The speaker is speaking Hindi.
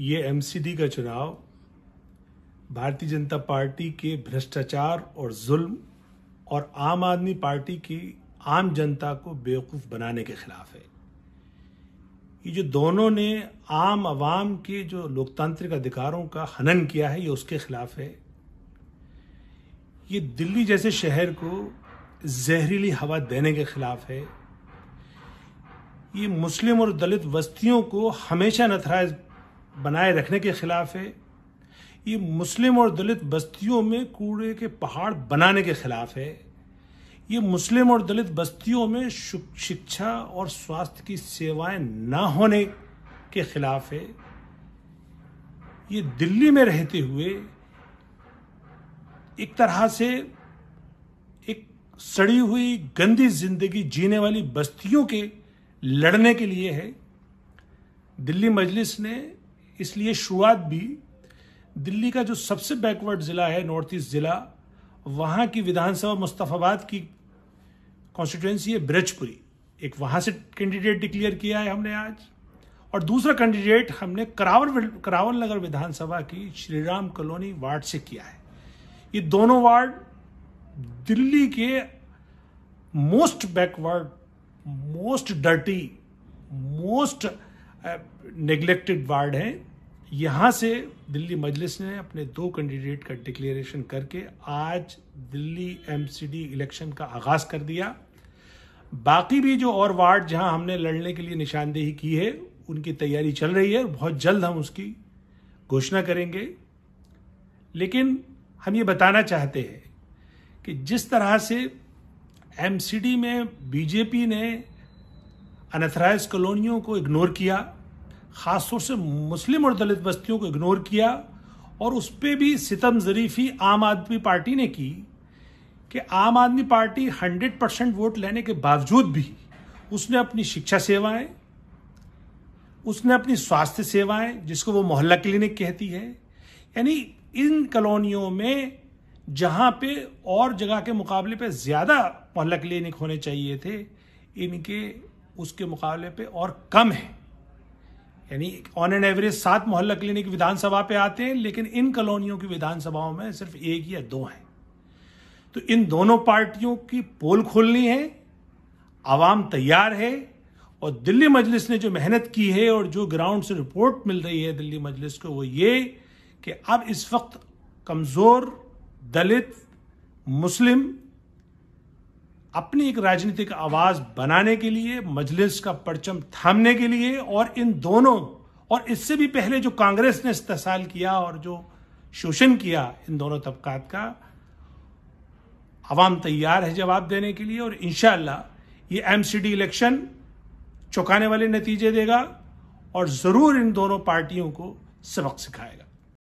ये एमसीडी का चुनाव भारतीय जनता पार्टी के भ्रष्टाचार और जुल्म और आम आदमी पार्टी की आम जनता को बेवकूफ़ बनाने के खिलाफ है ये जो दोनों ने आम आवाम के जो लोकतांत्रिक अधिकारों का हनन किया है ये उसके खिलाफ है ये दिल्ली जैसे शहर को जहरीली हवा देने के खिलाफ है ये मुस्लिम और दलित बस्तियों को हमेशा नथराज बनाए रखने के खिलाफ है ये मुस्लिम और दलित बस्तियों में कूड़े के पहाड़ बनाने के खिलाफ है ये मुस्लिम और दलित बस्तियों में शिक्षा और स्वास्थ्य की सेवाएं ना होने के खिलाफ है ये दिल्ली में रहते हुए एक तरह से एक सड़ी हुई गंदी जिंदगी जीने वाली बस्तियों के लड़ने के लिए है दिल्ली मजलिस ने इसलिए शुरुआत भी दिल्ली का जो सबसे बैकवर्ड ज़िला है नॉर्थ ईस्ट ज़िला वहाँ की विधानसभा मुस्तफ़ाबाद की कॉन्स्टिट्यूंसी है ब्रजपुरी एक वहाँ से कैंडिडेट डिक्लेयर किया है हमने आज और दूसरा कैंडिडेट हमने करावल करावल नगर विधानसभा की श्रीराम कॉलोनी वार्ड से किया है ये दोनों वार्ड दिल्ली के most backward most dirty most neglected ward हैं यहाँ से दिल्ली मजलिस ने अपने दो कैंडिडेट का डिक्लेरेशन करके आज दिल्ली एमसीडी इलेक्शन का आगाज कर दिया बाकी भी जो और वार्ड जहां हमने लड़ने के लिए निशानदेही की है उनकी तैयारी चल रही है बहुत जल्द हम उसकी घोषणा करेंगे लेकिन हम ये बताना चाहते हैं कि जिस तरह से एमसीडी में बीजेपी ने अनथराइज कॉलोनियों को इग्नोर किया ख़ासतौर से मुस्लिम और दलित बस्तियों को इग्नोर किया और उस पर भी सितम जरीफी आम आदमी पार्टी ने की कि आम आदमी पार्टी 100 परसेंट वोट लेने के बावजूद भी उसने अपनी शिक्षा सेवाएं उसने अपनी स्वास्थ्य सेवाएं जिसको वो मोहल्ला क्लिनिक कहती है यानी इन कॉलोनियों में जहाँ पे और जगह के मुकाबले पे ज़्यादा मोहल्ला क्लिनिक होने चाहिए थे इनके उसके मुकाबले पे और कम है यानी ऑन एंड एवरेज सात मोहल्ला क्लिनिक विधानसभा पे आते हैं लेकिन इन कॉलोनियों की विधानसभाओं में सिर्फ एक या दो हैं तो इन दोनों पार्टियों की पोल खोलनी है आवाम तैयार है और दिल्ली मजलिस ने जो मेहनत की है और जो ग्राउंड से रिपोर्ट मिल रही है दिल्ली मजलिस को वो ये कि अब इस वक्त कमज़ोर दलित मुस्लिम अपनी एक राजनीतिक आवाज बनाने के लिए मजलिस का परचम थामने के लिए और इन दोनों और इससे भी पहले जो कांग्रेस ने इस्तेसाल किया और जो शोषण किया इन दोनों तबकात का आवाम तैयार है जवाब देने के लिए और इन ये एम इलेक्शन चौंकाने वाले नतीजे देगा और ज़रूर इन दोनों पार्टियों को सबक सिखाएगा